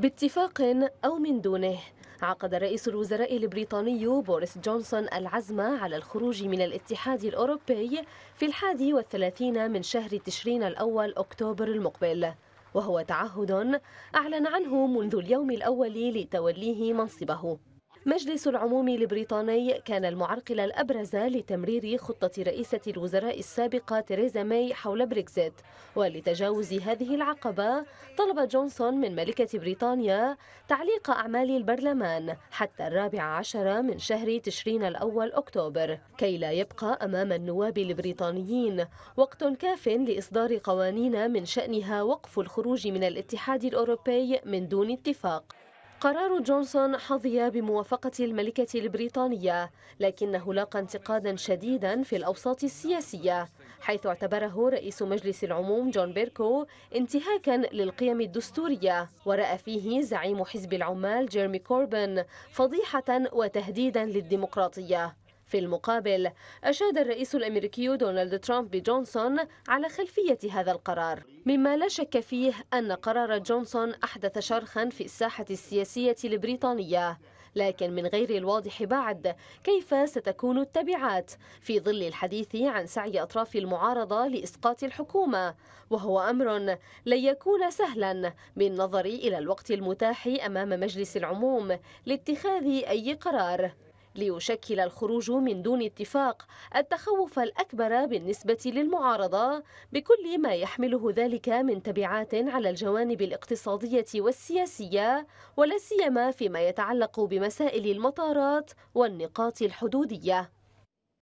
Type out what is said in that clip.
باتفاق أو من دونه عقد رئيس الوزراء البريطاني بوريس جونسون العزم على الخروج من الاتحاد الأوروبي في الحادي والثلاثين من شهر تشرين الأول أكتوبر المقبل وهو تعهد أعلن عنه منذ اليوم الأول لتوليه منصبه مجلس العموم البريطاني كان المعرقل الأبرز لتمرير خطة رئيسة الوزراء السابقة تيريزا ماي حول بريكزيت ولتجاوز هذه العقبة طلب جونسون من ملكة بريطانيا تعليق أعمال البرلمان حتى الرابع عشر من شهر تشرين الأول أكتوبر كي لا يبقى أمام النواب البريطانيين وقت كاف لإصدار قوانين من شأنها وقف الخروج من الاتحاد الأوروبي من دون اتفاق قرار جونسون حظي بموافقة الملكة البريطانية لكنه لاقى انتقادا شديدا في الأوساط السياسية حيث اعتبره رئيس مجلس العموم جون بيركو انتهاكا للقيم الدستورية ورأى فيه زعيم حزب العمال جيرمي كوربن فضيحة وتهديدا للديمقراطية في المقابل أشاد الرئيس الأمريكي دونالد ترامب بجونسون على خلفية هذا القرار مما لا شك فيه أن قرار جونسون أحدث شرخا في الساحة السياسية البريطانية لكن من غير الواضح بعد كيف ستكون التبعات في ظل الحديث عن سعي أطراف المعارضة لإسقاط الحكومة وهو أمر لن يكون سهلا بالنظر إلى الوقت المتاح أمام مجلس العموم لاتخاذ أي قرار ليشكل الخروج من دون اتفاق التخوف الأكبر بالنسبة للمعارضة بكل ما يحمله ذلك من تبعات على الجوانب الاقتصادية والسياسية ولا سيما فيما يتعلق بمسائل المطارات والنقاط الحدودية